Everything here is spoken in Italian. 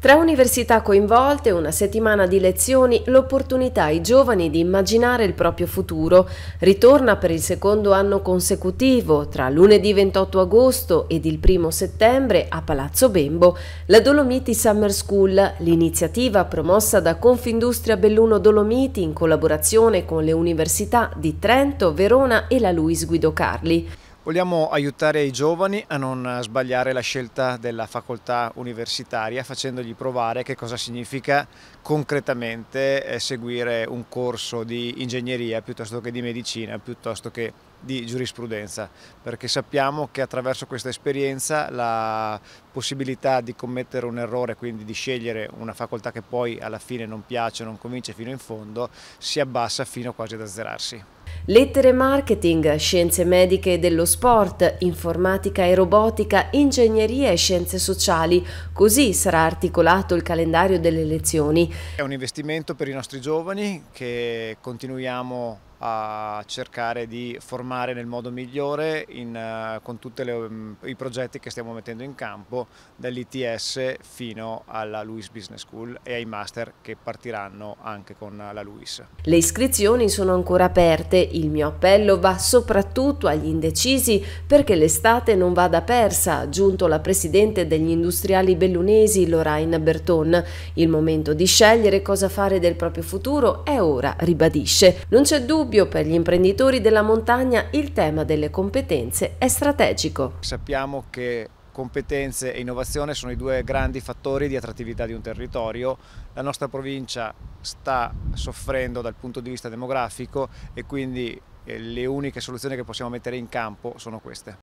Tre università coinvolte, una settimana di lezioni, l'opportunità ai giovani di immaginare il proprio futuro ritorna per il secondo anno consecutivo tra lunedì 28 agosto ed il primo settembre a Palazzo Bembo la Dolomiti Summer School, l'iniziativa promossa da Confindustria Belluno Dolomiti in collaborazione con le università di Trento, Verona e la Luis Guido Carli. Vogliamo aiutare i giovani a non sbagliare la scelta della facoltà universitaria facendogli provare che cosa significa concretamente eh, seguire un corso di ingegneria piuttosto che di medicina, piuttosto che di giurisprudenza, perché sappiamo che attraverso questa esperienza la possibilità di commettere un errore, quindi di scegliere una facoltà che poi alla fine non piace, non convince fino in fondo, si abbassa fino quasi ad azzerarsi lettere marketing, scienze mediche e dello sport, informatica e robotica, ingegneria e scienze sociali. Così sarà articolato il calendario delle lezioni. È un investimento per i nostri giovani che continuiamo a cercare di formare nel modo migliore in, eh, con tutti mm, i progetti che stiamo mettendo in campo dall'ITS fino alla Luis Business School e ai master che partiranno anche con la Luis. Le iscrizioni sono ancora aperte, il mio appello va soprattutto agli indecisi perché l'estate non vada persa, ha aggiunto la presidente degli industriali bellunesi Lorraine Berton. Il momento di scegliere cosa fare del proprio futuro è ora, ribadisce. Non c'è dubbio dubbio per gli imprenditori della montagna il tema delle competenze è strategico. Sappiamo che competenze e innovazione sono i due grandi fattori di attrattività di un territorio. La nostra provincia sta soffrendo dal punto di vista demografico e quindi eh, le uniche soluzioni che possiamo mettere in campo sono queste.